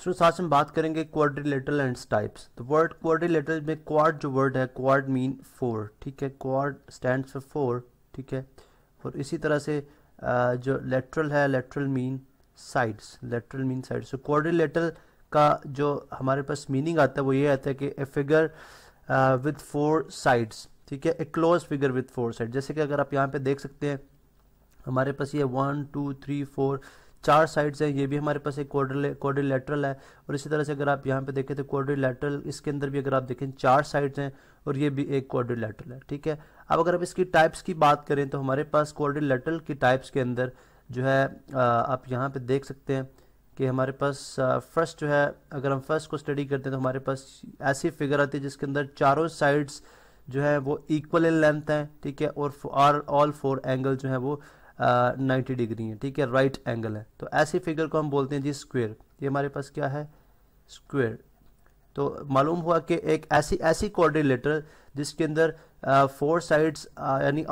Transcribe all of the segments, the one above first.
students आज हम बात करेंगे quadrilateral and types the word quadrilateral में क्वाड जो वर्ड है क्वाड मीन फोर ठीक है क्वाड स्टैंड फॉर फोर ठीक है और इसी तरह से जो लेटरल है lateral mean sides lateral mean sides तो क्वाड्रिलेटरल का जो हमारे पास मीनिंग आता है वो ये आता है कि a figure with four sides ठीक है a close figure with four side जैसे कि अगर आप यहाँ पे देख सकते हैं हमारे पास ये वन टू थ्री फोर चार साइड्स हैं ये भी हमारे पास एक लेटरल है और इसी तरह से अगर आप यहाँ पे देखें तो लेटरल इसके अंदर भी अगर आप देखें चार साइड्स हैं और ये भी एक लेटरल है ठीक है अब अगर आप इसकी टाइप्स की बात करें तो हमारे पास लेटरल की टाइप्स के अंदर जो है आप यहाँ पर देख सकते हैं कि हमारे पास फर्स्ट जो है अगर हम फर्स्ट को स्टडी करते हैं तो हमारे पास ऐसी फिगर आती है जिसके अंदर चारों साइड्स जो है वो इक्वल इन लेंथ हैं ठीक है और आर ऑल फोर एंगल जो है वो नाइन्टी डिग्री है ठीक है राइट एंगल है तो ऐसी फिगर को हम बोलते हैं जी स्क्वेयर ये हमारे पास क्या है स्क्वेयर तो मालूम हुआ कि एक ऐसी ऐसी कोऑर्डिनेटर जिसके अंदर फोर साइड्स यानी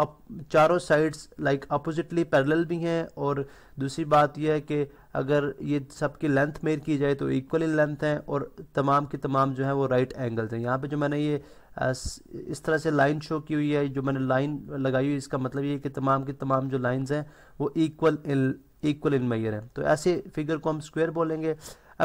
चारों साइड्स लाइक अपोजिटली पैरेलल भी हैं और दूसरी बात यह है कि अगर ये सबकी लेंथ मेर की जाए तो इक्वली लेंथ हैं और तमाम की तमाम जो है वो राइट एंगल्स हैं यहाँ पे जो मैंने ये इस तरह से लाइन शो की हुई है जो मैंने लाइन लगाई हुई इसका मतलब ये कि तमाम की तमाम जो लाइंस हैं वो इक्वल इन इक्वल इन मैयर हैं तो ऐसे फिगर को हम स्क्वायर बोलेंगे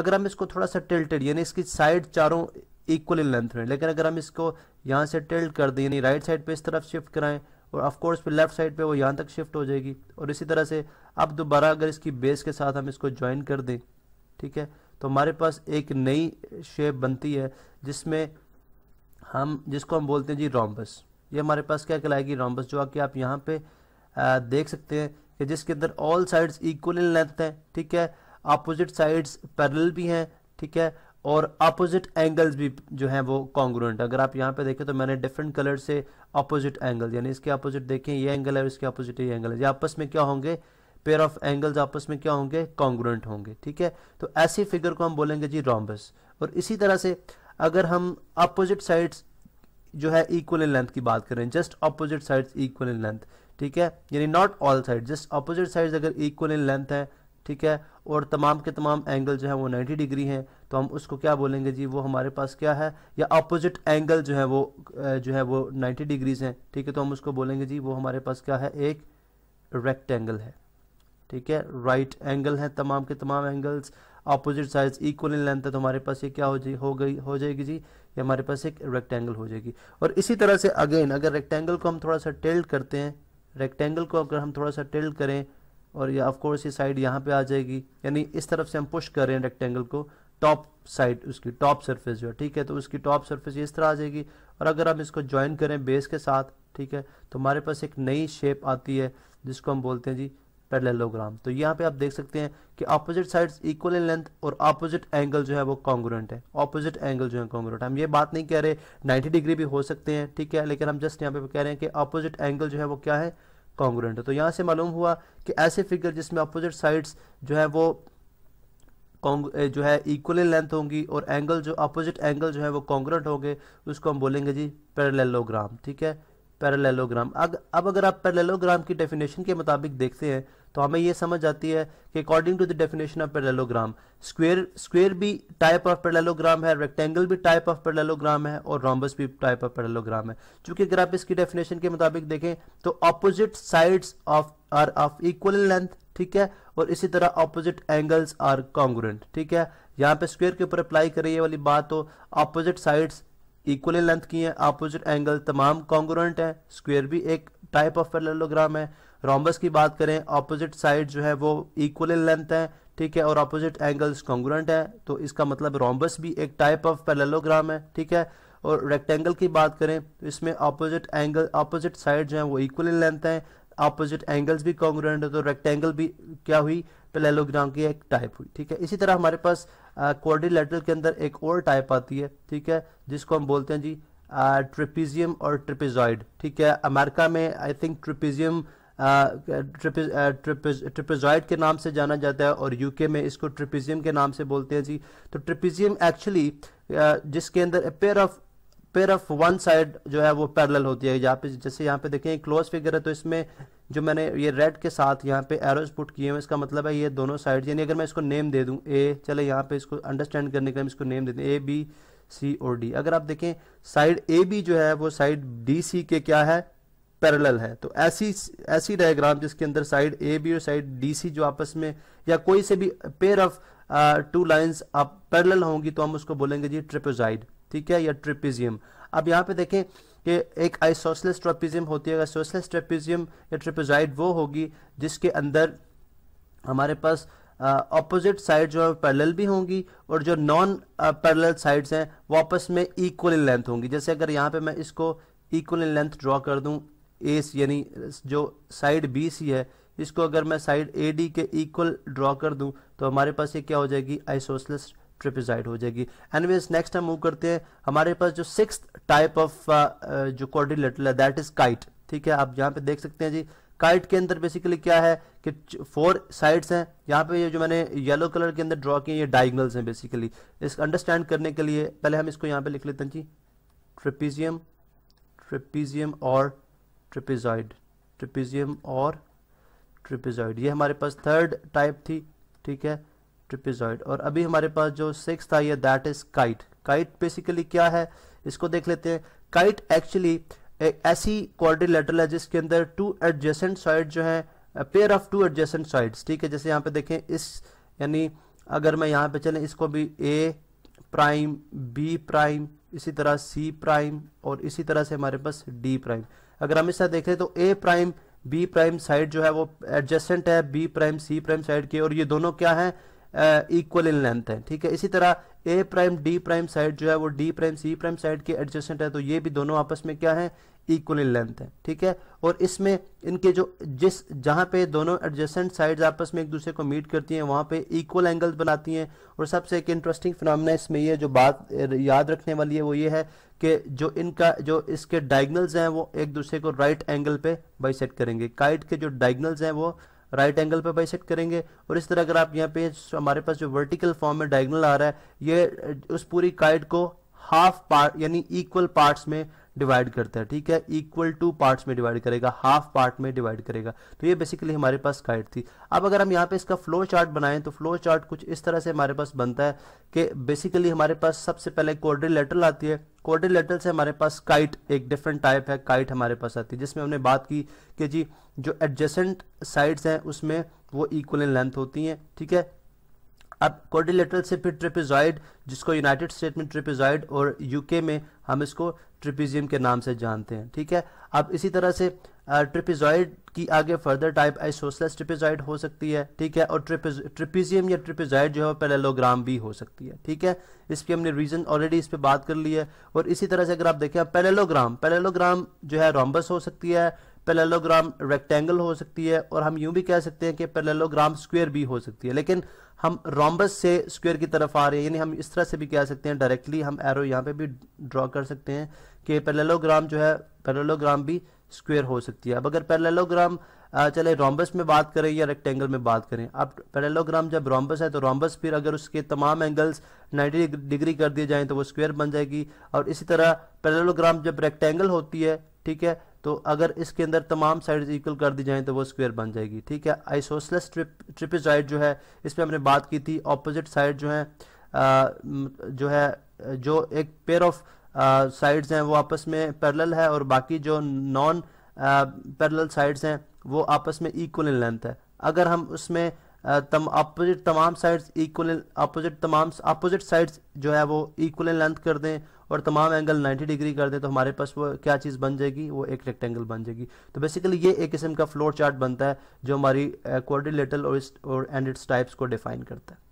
अगर हम इसको थोड़ा सा टिल्टेड यानी इसकी साइड चारों इक्वल इन लेंथ में लेकिन अगर हम इसको यहाँ से टिल्ट कर दें यानी राइट साइड पर इस तरफ शिफ्ट कराएँ और ऑफ कोर्स फिर लेफ्ट साइड पर वो यहाँ तक शिफ्ट हो जाएगी और इसी तरह से अब दोबारा अगर इसकी बेस के साथ हम इसको ज्वाइन कर दें ठीक है तो हमारे पास एक नई शेप बनती है जिसमें हम जिसको हम बोलते हैं जी रोम्बस ये हमारे पास क्या कहलाएगी रोम्बस जो कि आप यहाँ पे आ, देख सकते हैं कि जिसके अंदर all sides equal in length हैं ठीक है अपोजिट साइड्स पैरल भी हैं ठीक है और अपोजिट एंगल्स भी जो हैं वो कॉन्ग्रुएंट अगर आप यहाँ पे देखें तो मैंने डिफरेंट कलर से अपोजिट एंगल यानी इसके अपोजिट देखें ये एंगल है इसके अपोजिट ये एंगल है ये आपस में क्या होंगे पेयर ऑफ एंगल्स आपस में क्या होंगे कॉन्ग्रुएंट होंगे ठीक है तो ऐसी फिगर को हम बोलेंगे जी रॉम्बस और इसी तरह से अगर हम अपोजिट साइड्स जो है इक्वल इन लेंथ की बात करें just opposite sides equal in length ठीक है यानी not all side just opposite sides अगर इक्वल इन लेंथ है ठीक है और तमाम के तमाम एंगल जो है वो 90 डिग्री हैं तो हम उसको क्या बोलेंगे जी वो हमारे पास क्या है या अपोजिट एंगल जो है वो जो है वो 90 डिग्रीज हैं ठीक है तो हम उसको बोलेंगे जी वो हमारे पास क्या है एक रेक्टेंगल है ठीक है राइट right एंगल है तमाम के तमाम angles opposite side equal in length है तो हमारे पास ये क्या हो जाए हो गई हो जाएगी जी ये हमारे पास एक रेक्टेंगल हो जाएगी और इसी तरह से अगेन अगर रेक्टेंगल को हम थोड़ा सा टेल्ट करते हैं रेक्टेंगल को अगर हम थोड़ा सा टेल्ट करें और ये ऑफकोर्स ये साइड यहाँ पे आ जाएगी यानी इस तरफ से हम पुश कर रहे हैं रेक्टेंगल को टॉप साइड उसकी टॉप सरफेस जो है ठीक है तो उसकी टॉप सरफेस इस तरह आ जाएगी और अगर हम इसको ज्वाइन करें बेस के साथ ठीक है तो हमारे पास एक नई शेप आती है जिसको हम बोलते हैं जी पैरेललोग्राम तो यहाँ पे आप देख सकते हैं कि opposite sides equal in length और ऑपोजिट एंगल जो है वो कॉन्ग्रेंट है ऑपोजिट एंगल जो है कॉन्ग्रेंट हम ये बात नहीं कह रहे 90 डिग्री भी हो सकते हैं ठीक है लेकिन हम जस्ट यहाँ पे कह रहे हैं कि ऑपोजिट एंगल जो है वो क्या है कॉन्ग्रेंट है तो यहाँ से मालूम हुआ कि ऐसे फिगर जिसमें अपोजिट साइड्स जो है वो जो है इक्वल इन लेंथ होंगी और एंगल जो अपोजिट एंगल जो है वो कॉन्ग्रेंट होंगे उसको हम बोलेंगे जी पैरेललोग्राम ठीक है पैरेललोग्राम अब अगर आप पैरेललोग्राम की डेफिनेशन के मुताबिक देखते हैं तो हमें यह समझ आती है कि according to the definition of parallelogram square square भी टाइप ऑफ पेरेलोग्राम है रेक्टेंगल भी टाइप ऑफ पेरेलोग्राम है और रॉम्बस भी टाइप ऑफ पेरेलोग्राम है चूंकि अगर आप इसकी डेफिनेशन के मुताबिक देखें तो opposite sides of are of equal length ठीक है और इसी तरह अपोजिट एंगल्स आर कॉन्ग्रेंट ठीक है यहाँ पे स्क्वेयर के ऊपर अप्लाई करिए वाली बात तो अपोजिट साइड्स इक्वल लेंथ की है अपोजिट एंगल तमाम कॉन्ग्रेंट है स्क्वेयर भी एक टाइप ऑफ पैरेललोग्राम है रोम्बस की बात करें ऑपोजिट साइड जो है वो इक्वल इन लेंथ है ठीक है और ऑपोजिट एंगल्स कॉन्ग्रेंट है तो इसका मतलब रोम्बस भी एक टाइप ऑफ पैलेलोग्राम है ठीक है और रेक्टेंगल की बात करें तो इसमें ऑपोजिट एंगल ऑपोजिट साइड जो है वो इक्वल इन लेंथ है ऑपोजिट एंगल्स भी कॉन्ग्रेंट है तो रेक्टेंगल भी क्या हुई पेलेलोग्राम की एक टाइप हुई ठीक है इसी तरह हमारे पास कोर्डिलेटर के अंदर एक और टाइप आती है ठीक है जिसको हम बोलते हैं जी ट्रिपीजियम और ट्रिपिजॉइड ठीक है अमेरिका में आई थिंक ट्रिपीजियम ट्रिपेजॉइड के नाम से जाना जाता है और यूके में इसको ट्रिपिजियम के नाम से बोलते हैं जी तो ट्रिपिजियम एक्चुअली जिसके अंदर pair of pair of one side जो है वो पैरेलल होती है यहाँ पे जैसे यहाँ पे देखें क्लोज फिगर है तो इसमें जो मैंने ये रेड के साथ यहाँ पे एरोज पुट किए हैं इसका मतलब है ये दोनों साइड यानी अगर मैं इसको नेम दे दूँ ए चले यहाँ पे इसको अंडरस्टैंड करने के लिए इसको नेम दे दें ए बी सी और डी अगर आप देखें साइड ए बी जो है वो साइड डी सी के क्या है पैरेलल है तो ऐसी ऐसी डायग्राम जिसके अंदर साइड ए बी और साइड डी सी जो आपस में या कोई से भी पेयर ऑफ टू लाइंस आप पैरेलल होंगी तो हम उसको बोलेंगे जी ट्रिपोजाइड ठीक है या ट्रिपिजियम अब यहाँ पे देखें कि एक आइसोसलेस ट्रपिजियम होती है आइसोसलेस ट्रपिजियम या ट्रिपोजाइड वो होगी जिसके अंदर हमारे पास अपोजिट uh, साइड जो है पैरेलल भी होंगी और जो नॉन पैरेलल साइड्स हैं वो आपस में इक्वल इन लेंथ होंगी जैसे अगर यहाँ पे मैं इसको इक्वल इन लेंथ ड्रॉ कर दूँ ए यानी जो साइड बी सी है इसको अगर मैं साइड ए डी के इक्वल ड्रॉ कर दूं तो हमारे पास ये क्या हो जाएगी आइसोसलस ट्रिपेजाइड हो जाएगी एनीवेज नेक्स्ट हम मूव करते हैं हमारे पास जो सिक्स टाइप ऑफ जो क्वाड्रिलेटरल है दैट इज काइट ठीक है आप यहाँ पे देख सकते हैं जी काइट के अंदर बेसिकली क्या है कि फोर साइड्स हैं यहाँ पे ये जो मैंने येलो कलर के अंदर ड्रॉ किए ये डायगनल्स हैं बेसिकली इस अंडरस्टैंड करने के लिए पहले हम इसको यहाँ पे लिख लेते हैं जी ट्रिपीजियम ट्रिपीजियम और ट्रिपिजॉइड ट्रिपिजियम और ट्रिपिजॉइड ये हमारे पास थर्ड टाइप थी ठीक है ट्रिपिजॉइड और अभी हमारे पास जो सिक्स था ये that is kite kite basically क्या है इसको देख लेते हैं काइट एक्चुअली एक ऐसी क्वाड्रिलेटरल है जिसके अंदर टू एडजेसेंट साइड जो है pair of two adjacent sides ठीक है जैसे यहाँ पे देखें इस यानी अगर मैं यहाँ पे चलें इसको भी ए प्राइम बी प्राइम इसी तरह सी प्राइम और इसी तरह से हमारे पास डी प्राइम अगर हम इस देखें तो A prime B prime side जो है वो एडजस्टेंट है B prime C prime side के और ये दोनों क्या है इक्वल इन लेंथ है ठीक है इसी तरह A prime D prime side जो है वो D prime C prime side के एडजस्टेंट है तो ये भी दोनों आपस में क्या है इक्वल इन लेंथ है ठीक है और इसमें इनके जो जिस जहां पे दोनों एडजस्टेंट साइड्स आपस में एक दूसरे को मीट करती हैं वहां पे इक्वल एंगल्स बनाती हैं और सबसे एक इंटरेस्टिंग फिनमिना इसमें ये जो बात याद रखने वाली है वो ये है कि जो इनका जो इसके डायगनल्स हैं वो एक दूसरे को राइट एंगल पे बाइसेट करेंगे काइट के जो डायगनल्स हैं वो राइट एंगल पे बाइसेक्ट करेंगे और इस तरह अगर आप यहाँ पे हमारे पास जो वर्टिकल फॉर्म में डायगनल आ रहा है ये उस पूरी काइड को हाफ पार्ट यानी इक्वल पार्ट्स में डिवाइड करता है ठीक है इक्वल टू पार्ट्स में डिवाइड करेगा हाफ पार्ट में डिवाइड करेगा तो ये बेसिकली हमारे पास काइट थी अब अगर हम यहाँ पे इसका फ्लो चार्ट बनाएं तो फ्लो चार्ट कुछ इस तरह से हमारे पास बनता है कि बेसिकली हमारे पास सबसे पहले लेटर आती है लेटर से हमारे पास काइट एक डिफरेंट टाइप है काइट हमारे पास आती है जिसमें हमने बात की कि जी जो एडजेसेंट साइड्स हैं उसमें वो इक्वल इन लेंथ होती हैं ठीक है अब क्वाड्रिलेटरल से फिर ट्रिपिजॉइड जिसको यूनाइटेड स्टेट में ट्रिपिजॉइड और यूके में हम इसको ट्रिपिजियम के नाम से जानते हैं ठीक है अब इसी तरह से ट्रिपिजॉइड की आगे फर्दर टाइप आइसोसलस ट्रिपिजॉइड हो सकती है ठीक है और ट्रिपिज ट्रिपिजियम या ट्रिपिजॉइड जो है पेलेलोग्राम भी हो सकती है ठीक है इसकी हमने रीजन ऑलरेडी इस पर बात कर ली है और इसी तरह से अगर आप देखें पेलेलोग्राम पेलेलोग्राम जो है रोम्बस हो सकती है पेलेलोग्राम रेक्टेंगल हो सकती है और हम यूं भी कह सकते हैं कि पेलेलोग्राम स्क्वायर भी हो सकती है लेकिन हम रोम्बस से स्क्वायर की तरफ आ रहे हैं यानी हम इस तरह से भी कह सकते हैं डायरेक्टली हम एरो यहाँ पे भी ड्रॉ कर सकते हैं कि पेलेलोग्राम जो है पेलेलोग्राम भी स्क्वायर हो सकती है अब अगर पेलेलोग्राम चले रोम्बस में बात करें या रेक्टेंगल में बात करें अब पेलेलोग्राम जब रोम्बस है तो रोम्बस फिर अगर उसके तमाम एंगल्स 90 डिग्री कर दिए जाएं तो वो स्क्वायर बन जाएगी और इसी तरह पेलेलोग्राम जब रेक्टेंगल होती है ठीक है तो अगर इसके अंदर तमाम साइड इक्वल कर दी जाएं तो वो स्क्वायर बन जाएगी ठीक है आइसोसलेस ट्रिप ट्रिपेजॉइड जो है इस पर हमने बात की थी ऑपोजिट साइड जो है आ, जो है जो एक पेयर ऑफ साइड्स हैं वो आपस में पैरेलल है और बाकी जो नॉन पैरेलल साइड्स हैं वो आपस में इक्वल इन लेंथ है अगर हम उसमें तम अपोजिट तमाम साइड्स इक्वल अपोजिट तमाम अपोजिट साइड्स जो है वो इक्वल लेंथ कर दें और तमाम एंगल 90 डिग्री कर दें तो हमारे पास वो क्या चीज़ बन जाएगी वो एक रेक्टेंगल बन जाएगी तो बेसिकली ये एक किस्म का फ्लोर चार्ट बनता है जो हमारी कोर्डिलेटल और और एंड इट्स टाइप्स को डिफाइन करता है